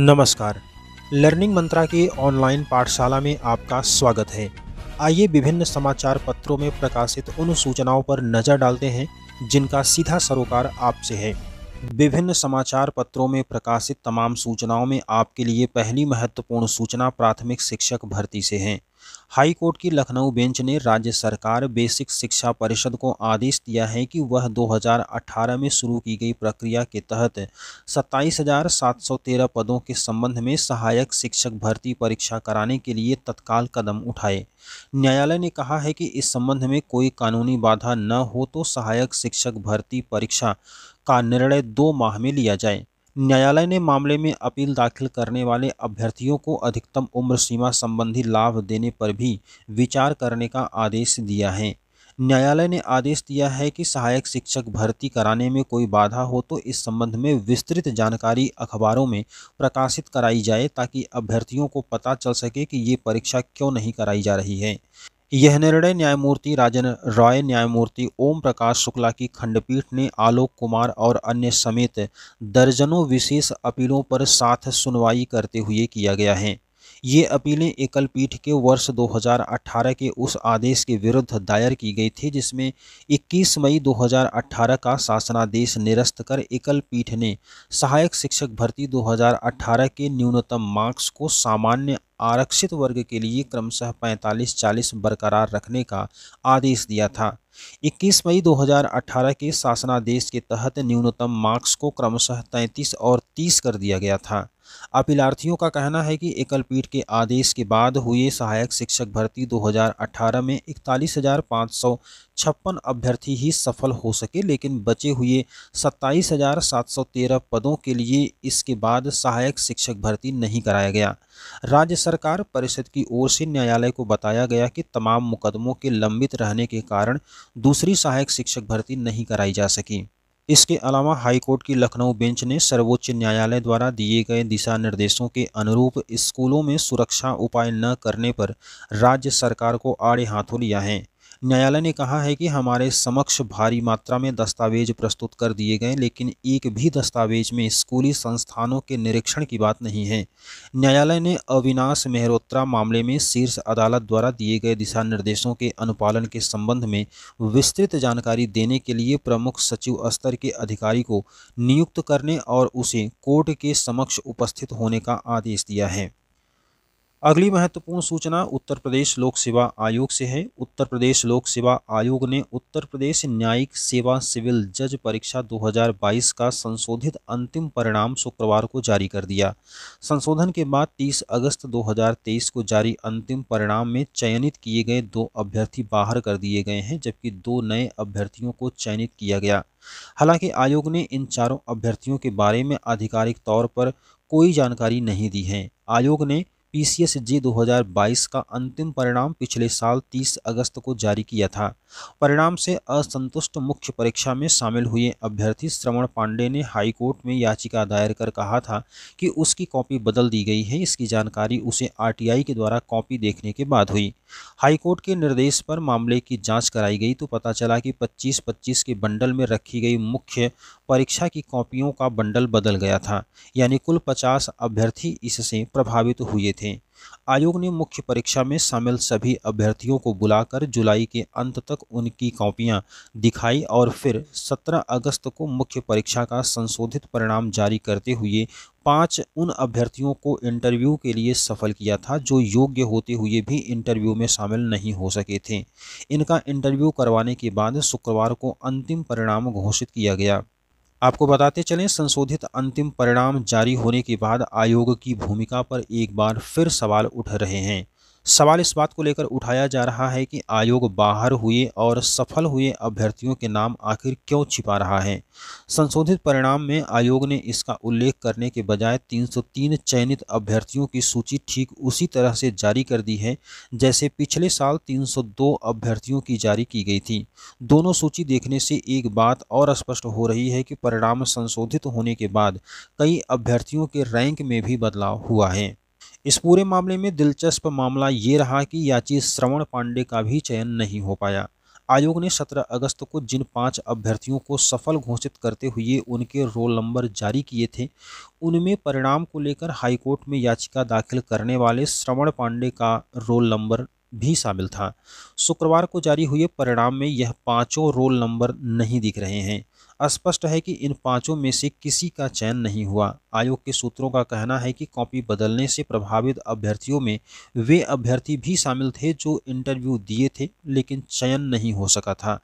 नमस्कार लर्निंग मंत्रा की ऑनलाइन पाठशाला में आपका स्वागत है आइए विभिन्न समाचार पत्रों में प्रकाशित उन सूचनाओं पर नज़र डालते हैं जिनका सीधा सरोकार आपसे है विभिन्न समाचार पत्रों में प्रकाशित तमाम सूचनाओं में आपके लिए पहली महत्वपूर्ण सूचना प्राथमिक शिक्षक भर्ती से है हाई कोर्ट की लखनऊ बेंच ने राज्य सरकार बेसिक शिक्षा परिषद को आदेश दिया है कि वह 2018 में शुरू की गई प्रक्रिया के तहत 27,713 पदों के संबंध में सहायक शिक्षक भर्ती परीक्षा कराने के लिए तत्काल कदम उठाए न्यायालय ने कहा है कि इस संबंध में कोई कानूनी बाधा न हो तो सहायक शिक्षक भर्ती परीक्षा का निर्णय दो माह में लिया जाए न्यायालय ने मामले में अपील दाखिल करने वाले अभ्यर्थियों को अधिकतम उम्र सीमा संबंधी लाभ देने पर भी विचार करने का आदेश दिया है न्यायालय ने आदेश दिया है कि सहायक शिक्षक भर्ती कराने में कोई बाधा हो तो इस संबंध में विस्तृत जानकारी अखबारों में प्रकाशित कराई जाए ताकि अभ्यर्थियों को पता चल सके कि ये परीक्षा क्यों नहीं कराई जा रही है यह निर्णय न्यायमूर्ति राजन रॉय न्यायमूर्ति ओम प्रकाश शुक्ला की खंडपीठ ने आलोक कुमार और अन्य समेत दर्जनों विशेष अपीलों पर साथ सुनवाई करते हुए किया गया है ये अपीलें एकल पीठ के वर्ष 2018 के उस आदेश के विरुद्ध दायर की गई थी जिसमें 21 मई 2018 का शासनादेश निरस्त कर एकल पीठ ने सहायक शिक्षक भर्ती 2018 के न्यूनतम मार्क्स को सामान्य आरक्षित वर्ग के लिए क्रमशः 45-40 बरकरार रखने का आदेश दिया था 21 मई 2018 के शासनादेश के तहत न्यूनतम मार्क्स को क्रमशः 33 और 30 कर दिया गया था अपीलार्थियों का कहना है कि एकलपीठ के आदेश के बाद हुए सहायक शिक्षक भर्ती 2018 में इकतालीस हजार पाँच सौ छप्पन अभ्यर्थी ही सफल हो सके लेकिन बचे हुए सत्ताईस हजार सात सौ तेरह पदों के लिए इसके बाद सहायक शिक्षक भर्ती नहीं कराया गया राज्य सरकार परिषद की ओर से न्यायालय को बताया गया कि तमाम मुकदमों के लंबित रहने के कारण दूसरी सहायक शिक्षक भर्ती नहीं कराई जा सकी इसके अलावा हाईकोर्ट की लखनऊ बेंच ने सर्वोच्च न्यायालय द्वारा दिए गए दिशा निर्देशों के अनुरूप स्कूलों में सुरक्षा उपाय न करने पर राज्य सरकार को आड़े हाथों लिया है न्यायालय ने कहा है कि हमारे समक्ष भारी मात्रा में दस्तावेज प्रस्तुत कर दिए गए लेकिन एक भी दस्तावेज में स्कूली संस्थानों के निरीक्षण की बात नहीं है न्यायालय ने अविनाश मेहरोत्रा मामले में शीर्ष अदालत द्वारा दिए गए दिशा निर्देशों के अनुपालन के संबंध में विस्तृत जानकारी देने के लिए प्रमुख सचिव स्तर के अधिकारी को नियुक्त करने और उसे कोर्ट के समक्ष उपस्थित होने का आदेश दिया है अगली महत्वपूर्ण सूचना उत्तर प्रदेश लोक सेवा आयोग से है उत्तर प्रदेश लोक सेवा आयोग ने उत्तर प्रदेश न्यायिक सेवा सिविल जज परीक्षा 2022 का संशोधित अंतिम परिणाम शुक्रवार को जारी कर दिया संशोधन के बाद 30 अगस्त 2023 को जारी अंतिम परिणाम में चयनित किए गए दो अभ्यर्थी बाहर कर दिए गए हैं जबकि दो नए अभ्यर्थियों को चयनित किया गया हालांकि आयोग ने इन चारों अभ्यर्थियों के बारे में आधिकारिक तौर पर कोई जानकारी नहीं दी है आयोग ने पीसीएस जी 2022 का अंतिम परिणाम पिछले साल 30 अगस्त को जारी किया था परिणाम से असंतुष्ट मुख्य परीक्षा में शामिल हुए अभ्यर्थी श्रवण पांडे ने हाईकोर्ट में याचिका दायर कर कहा था कि उसकी कॉपी बदल दी गई है इसकी जानकारी उसे आरटीआई के द्वारा कॉपी देखने के बाद हुई हाईकोर्ट के निर्देश पर मामले की जाँच कराई गई तो पता चला कि पच्चीस पच्चीस के बंडल में रखी गई मुख्य परीक्षा की कॉपियों का बंडल बदल गया था यानी कुल पचास अभ्यर्थी इससे प्रभावित हुए थे सकें आयोग ने मुख्य परीक्षा में शामिल सभी अभ्यर्थियों को बुलाकर जुलाई के अंत तक उनकी कॉपियां दिखाई और फिर 17 अगस्त को मुख्य परीक्षा का संशोधित परिणाम जारी करते हुए पांच उन अभ्यर्थियों को इंटरव्यू के लिए सफल किया था जो योग्य होते हुए भी इंटरव्यू में शामिल नहीं हो सके थे इनका इंटरव्यू करवाने के बाद शुक्रवार को अंतिम परिणाम घोषित किया गया आपको बताते चलें संशोधित अंतिम परिणाम जारी होने के बाद आयोग की भूमिका पर एक बार फिर सवाल उठ रहे हैं सवाल इस बात को लेकर उठाया जा रहा है कि आयोग बाहर हुए और सफल हुए अभ्यर्थियों के नाम आखिर क्यों छिपा रहा है संशोधित परिणाम में आयोग ने इसका उल्लेख करने के बजाय 303 चयनित अभ्यर्थियों की सूची ठीक उसी तरह से जारी कर दी है जैसे पिछले साल 302 अभ्यर्थियों की जारी की गई थी दोनों सूची देखने से एक बात और स्पष्ट हो रही है कि परिणाम संशोधित होने के बाद कई अभ्यर्थियों के रैंक में भी बदलाव हुआ है इस पूरे मामले में दिलचस्प मामला ये रहा कि याची श्रवण पांडे का भी चयन नहीं हो पाया आयोग ने 17 अगस्त को जिन पांच अभ्यर्थियों को सफल घोषित करते हुए उनके रोल नंबर जारी किए थे उनमें परिणाम को लेकर हाईकोर्ट में याचिका दाखिल करने वाले श्रवण पांडे का रोल नंबर भी शामिल था शुक्रवार को जारी हुए परिणाम में यह पांचों रोल नंबर नहीं दिख रहे हैं स्पष्ट है कि इन पांचों में से किसी का चयन नहीं हुआ आयोग के सूत्रों का कहना है कि कॉपी बदलने से प्रभावित अभ्यर्थियों में वे अभ्यर्थी भी शामिल थे जो इंटरव्यू दिए थे लेकिन चयन नहीं हो सका था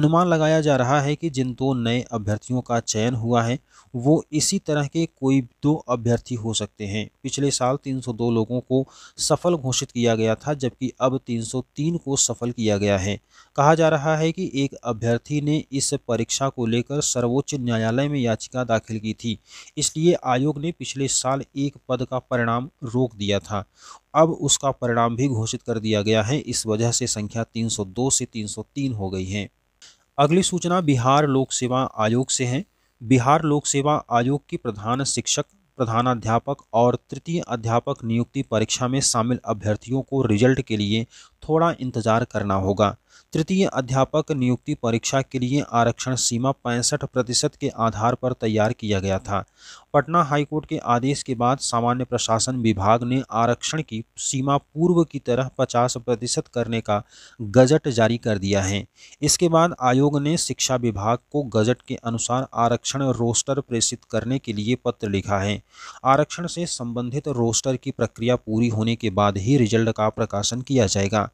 अनुमान लगाया जा रहा है कि जिन दो नए अभ्यर्थियों का चयन हुआ है वो इसी तरह के कोई दो अभ्यर्थी हो सकते हैं पिछले साल 302 लोगों को सफल घोषित किया गया था जबकि अब 303 को सफल किया गया है कहा जा रहा है कि एक अभ्यर्थी ने इस परीक्षा को लेकर सर्वोच्च न्यायालय में याचिका दाखिल की थी इसलिए आयोग ने पिछले साल एक पद का परिणाम रोक दिया था अब उसका परिणाम भी घोषित कर दिया गया है इस वजह से संख्या 302 से 303 हो गई है अगली सूचना बिहार लोक सेवा आयोग से है बिहार लोक सेवा आयोग की प्रधान शिक्षक प्रधानाध्यापक और तृतीय अध्यापक नियुक्ति परीक्षा में शामिल अभ्यर्थियों को रिजल्ट के लिए थोड़ा इंतजार करना होगा तृतीय अध्यापक नियुक्ति परीक्षा के लिए आरक्षण सीमा पैंसठ प्रतिशत के आधार पर तैयार किया गया था पटना हाईकोर्ट के आदेश के बाद सामान्य प्रशासन विभाग ने आरक्षण की सीमा पूर्व की तरह 50 प्रतिशत करने का गजट जारी कर दिया है इसके बाद आयोग ने शिक्षा विभाग को गजट के अनुसार आरक्षण रोस्टर प्रेषित करने के लिए पत्र लिखा है आरक्षण से संबंधित रोस्टर की प्रक्रिया पूरी होने के बाद ही रिजल्ट का प्रकाशन किया जाएगा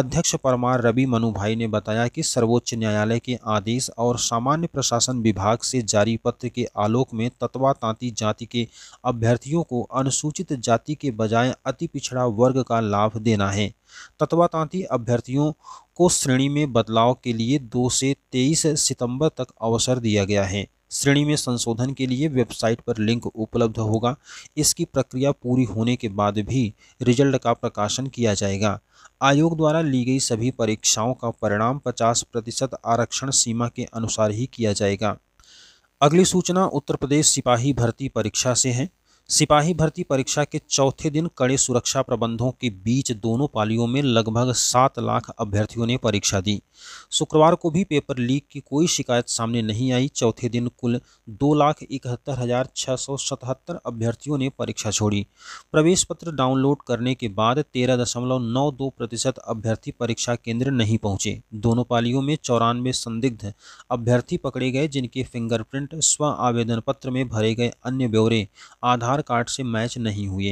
अध्यक्ष परमार रवि मनुभाई ने बताया कि सर्वोच्च न्यायालय के आदेश और सामान्य प्रशासन विभाग से जारी पत्र के आलोक में तत्वातांत जनजाति जाति के अभ्यर्थियों को अनुसूचित जाति के बजाय अति पिछड़ा वर्ग का लाभ देना है तत्वातांति अभ्यर्थियों को श्रेणी में बदलाव के लिए दो से तेईस सितंबर तक अवसर दिया गया है श्रेणी में संशोधन के लिए वेबसाइट पर लिंक उपलब्ध होगा इसकी प्रक्रिया पूरी होने के बाद भी रिजल्ट का प्रकाशन किया जाएगा आयोग द्वारा ली गई सभी परीक्षाओं का परिणाम 50 प्रतिशत आरक्षण सीमा के अनुसार ही किया जाएगा अगली सूचना उत्तर प्रदेश सिपाही भर्ती परीक्षा से है सिपाही भर्ती परीक्षा के चौथे दिन कड़े सुरक्षा प्रबंधों के बीच दोनों पालियों में लगभग सात लाख अभ्यर्थियों ने परीक्षा दी शुक्रवार को भी पेपर लीक की कोई शिकायत सामने नहीं आई चौथे दिन कुल दो लाख इकहत्तर हजार छः सौ सतहत्तर अभ्यर्थियों ने परीक्षा छोड़ी प्रवेश पत्र डाउनलोड करने के बाद तेरह दशमलव नौ दो प्रतिशत अभ्यर्थी परीक्षा केंद्र नहीं पहुंचे दोनों पालियों में चौरानवे संदिग्ध अभ्यर्थी पकड़े गए जिनके फिंगरप्रिंट स्व आवेदन पत्र में भरे गए अन्य ब्यौरे आधार आधार कार्ड से मैच नहीं हुए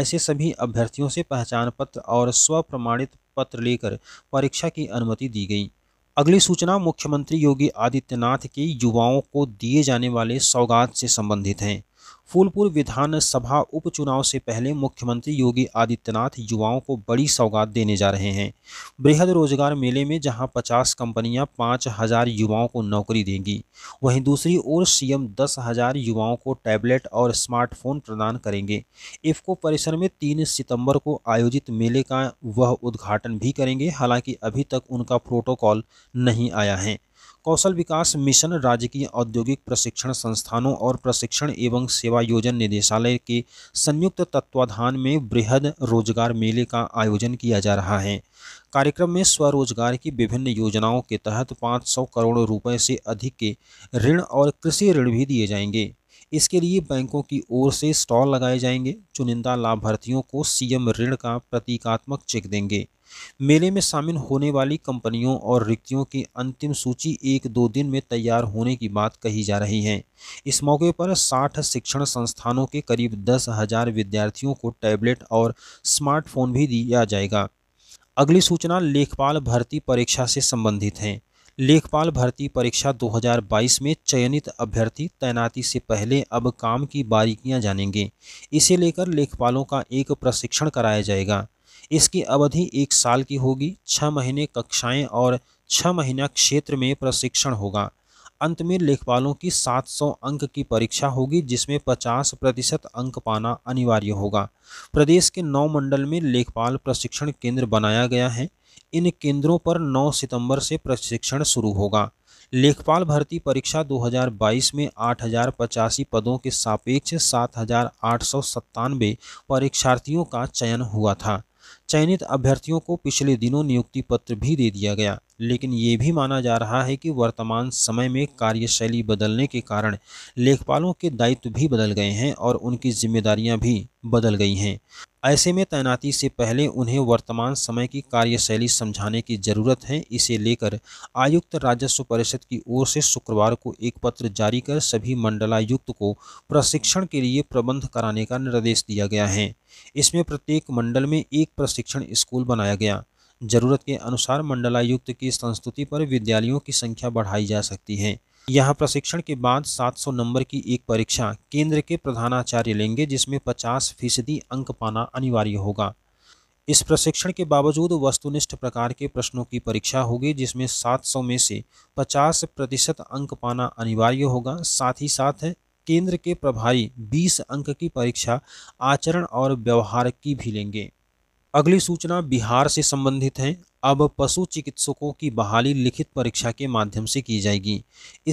ऐसे सभी अभ्यर्थियों से पहचान पत्र और स्वप्रमाणित पत्र लेकर परीक्षा की अनुमति दी गई अगली सूचना मुख्यमंत्री योगी आदित्यनाथ के युवाओं को दिए जाने वाले सौगात से संबंधित हैं फूलपुर विधानसभा उपचुनाव से पहले मुख्यमंत्री योगी आदित्यनाथ युवाओं को बड़ी सौगात देने जा रहे हैं बृहद रोजगार मेले में जहां 50 कंपनियां हज़ार युवाओं को नौकरी देंगी वहीं दूसरी ओर सीएम हज़ार युवाओं को टैबलेट और स्मार्टफोन प्रदान करेंगे इफको परिसर में तीन सितंबर को आयोजित मेले का वह उद्घाटन भी करेंगे हालांकि अभी तक उनका प्रोटोकॉल नहीं आया है कौशल विकास मिशन राजकीय औद्योगिक प्रशिक्षण संस्थानों और प्रशिक्षण एवं सेवा योजन निदेशालय के संयुक्त तत्वाधान में वृहद रोजगार मेले का आयोजन किया जा रहा है कार्यक्रम में स्वरोजगार की विभिन्न योजनाओं के तहत 500 करोड़ रुपए से अधिक के ऋण और कृषि ऋण भी दिए जाएंगे इसके लिए बैंकों की ओर से स्टॉल लगाए जाएंगे चुनिंदा लाभार्थियों को सीएम ऋण का प्रतीकात्मक चेक देंगे मेले में शामिल होने वाली कंपनियों और रिक्तियों की अंतिम सूची एक दो दिन में तैयार होने की बात कही जा रही है इस मौके पर 60 शिक्षण संस्थानों के करीब दस हजार विद्यार्थियों को टैबलेट और स्मार्टफोन भी दिया जाएगा अगली सूचना लेखपाल भर्ती परीक्षा से संबंधित है लेखपाल भर्ती परीक्षा 2022 में चयनित अभ्यर्थी तैनाती से पहले अब काम की बारीकियां जानेंगे इसे लेकर लेखपालों का एक प्रशिक्षण कराया जाएगा इसकी अवधि एक साल की होगी छः महीने कक्षाएं और छः महीना क्षेत्र में प्रशिक्षण होगा अंत में लेखपालों की 700 अंक की परीक्षा होगी जिसमें 50 प्रतिशत अंक पाना अनिवार्य होगा प्रदेश के नौ मंडल में लेखपाल प्रशिक्षण केंद्र बनाया गया है इन केंद्रों पर 9 सितंबर से प्रशिक्षण शुरू होगा लेखपाल भर्ती परीक्षा 2022 में आठ पदों के सापेक्ष सात परीक्षार्थियों का चयन हुआ था चयनित अभ्यर्थियों को पिछले दिनों नियुक्ति पत्र भी दे दिया गया लेकिन ये भी माना जा रहा है कि वर्तमान समय में कार्यशैली बदलने के कारण लेखपालों के दायित्व भी बदल गए हैं और उनकी जिम्मेदारियां भी बदल गई हैं ऐसे में तैनाती से पहले उन्हें वर्तमान समय की कार्यशैली समझाने की जरूरत है इसे लेकर आयुक्त राजस्व परिषद की ओर से शुक्रवार को एक पत्र जारी कर सभी मंडलायुक्त को प्रशिक्षण के लिए प्रबंध कराने का निर्देश दिया गया है इसमें प्रत्येक मंडल में एक प्रशिक्षण स्कूल बनाया गया जरूरत के अनुसार मंडलायुक्त की संस्तुति पर विद्यालयों की संख्या बढ़ाई जा सकती है यहाँ प्रशिक्षण के बाद 700 नंबर की एक परीक्षा केंद्र के प्रधानाचार्य लेंगे जिसमें 50 फीसदी अंक पाना अनिवार्य होगा इस प्रशिक्षण के बावजूद वस्तुनिष्ठ प्रकार के प्रश्नों की परीक्षा होगी जिसमें 700 में से 50 प्रतिशत अंक पाना अनिवार्य होगा साथ ही साथ केंद्र के प्रभारी 20 अंक की परीक्षा आचरण और व्यवहार की भी लेंगे अगली सूचना बिहार से संबंधित है अब पशु चिकित्सकों की बहाली लिखित परीक्षा के माध्यम से की जाएगी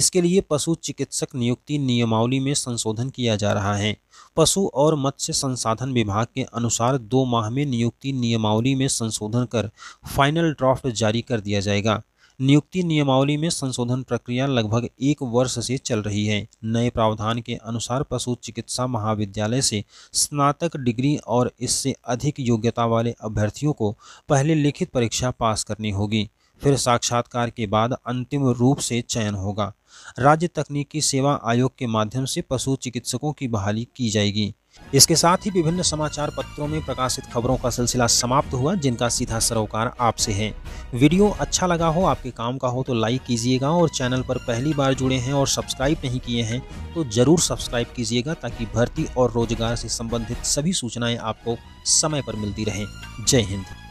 इसके लिए पशु चिकित्सक नियुक्ति नियमावली में संशोधन किया जा रहा है पशु और मत्स्य संसाधन विभाग के अनुसार दो माह में नियुक्ति नियमावली में संशोधन कर फाइनल ड्राफ्ट जारी कर दिया जाएगा नियुक्ति नियमावली में संशोधन प्रक्रिया लगभग एक वर्ष से चल रही है नए प्रावधान के अनुसार पशु चिकित्सा महाविद्यालय से स्नातक डिग्री और इससे अधिक योग्यता वाले अभ्यर्थियों को पहले लिखित परीक्षा पास करनी होगी फिर साक्षात्कार के बाद अंतिम रूप से चयन होगा राज्य तकनीकी सेवा आयोग के माध्यम से पशु चिकित्सकों की बहाली की जाएगी इसके साथ ही विभिन्न समाचार पत्रों में प्रकाशित खबरों का सिलसिला समाप्त हुआ जिनका सीधा सरोकार आपसे है वीडियो अच्छा लगा हो आपके काम का हो तो लाइक कीजिएगा और चैनल पर पहली बार जुड़े हैं और सब्सक्राइब नहीं किए हैं तो ज़रूर सब्सक्राइब कीजिएगा ताकि भर्ती और रोजगार से संबंधित सभी सूचनाएं आपको समय पर मिलती रहें जय हिंद